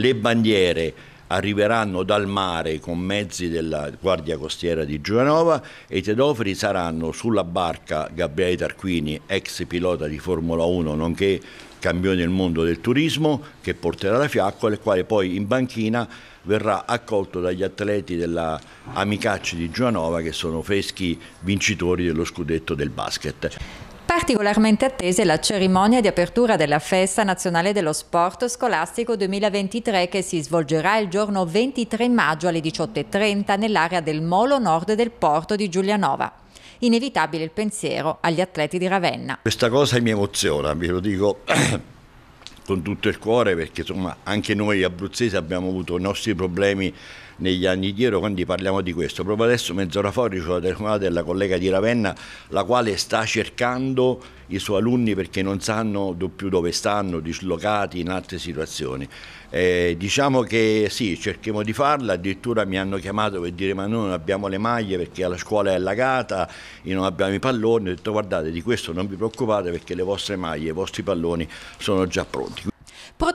le bandiere arriveranno dal mare con mezzi della Guardia Costiera di Giovanova e i tedofili saranno sulla barca Gabriele Tarquini, ex pilota di Formula 1, nonché campione del mondo del turismo, che porterà la fiaccola, il quale poi in banchina verrà accolto dagli atleti della Amicacci di Giovanova che sono freschi vincitori dello scudetto del basket. Particolarmente attesa la cerimonia di apertura della Festa Nazionale dello Sport Scolastico 2023 che si svolgerà il giorno 23 maggio alle 18.30 nell'area del Molo Nord del porto di Giulianova. Inevitabile il pensiero agli atleti di Ravenna. Questa cosa mi emoziona, ve lo dico con tutto il cuore perché insomma, anche noi abruzzesi abbiamo avuto i nostri problemi negli anni dietro, quindi parliamo di questo. Proprio adesso, mezz'ora fuori c'è la telefonata della collega di Ravenna, la quale sta cercando i suoi alunni perché non sanno più dove stanno, dislocati in altre situazioni. Eh, diciamo che sì, cerchiamo di farla, addirittura mi hanno chiamato per dire ma noi non abbiamo le maglie perché la scuola è allagata e non abbiamo i palloni, ho detto guardate di questo non vi preoccupate perché le vostre maglie, i vostri palloni sono già pronti.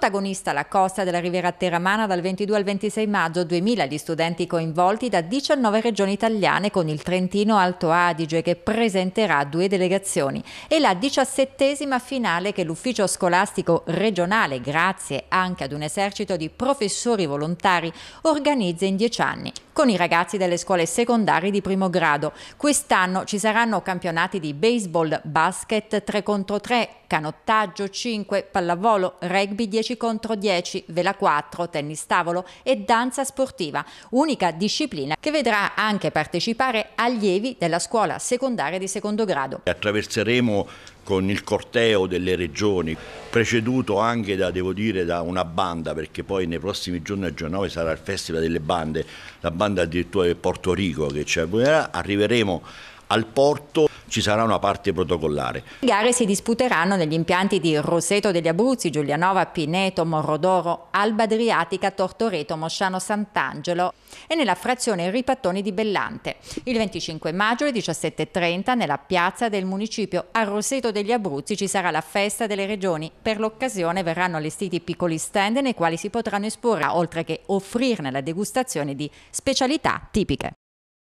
Protagonista la costa della Riviera Teramana dal 22 al 26 maggio, 2000 gli studenti coinvolti da 19 regioni italiane con il Trentino Alto Adige che presenterà due delegazioni e la diciassettesima finale che l'ufficio scolastico regionale, grazie anche ad un esercito di professori volontari, organizza in dieci anni con i ragazzi delle scuole secondarie di primo grado. Quest'anno ci saranno campionati di baseball, basket 3 contro 3, canottaggio 5, pallavolo, rugby 10 contro 10, vela 4, tennis tavolo e danza sportiva, unica disciplina che vedrà anche partecipare allievi della scuola secondaria di secondo grado. Attraverseremo con il corteo delle regioni, preceduto anche da, devo dire, da una banda, perché poi nei prossimi giorni, a giorno 9, sarà il Festival delle Bande, la banda banda addirittura del Porto Rico che ci arriverà, arriveremo al porto ci sarà una parte protocollare. Le gare si disputeranno negli impianti di Roseto degli Abruzzi, Giulianova, Pineto, Morrodoro, Alba Adriatica, Tortoreto, Mosciano Sant'Angelo e nella frazione Ripattoni di Bellante. Il 25 maggio alle 17.30 nella piazza del municipio a Roseto degli Abruzzi ci sarà la festa delle regioni. Per l'occasione verranno allestiti piccoli stand nei quali si potranno esporre, oltre che offrirne la degustazione di specialità tipiche.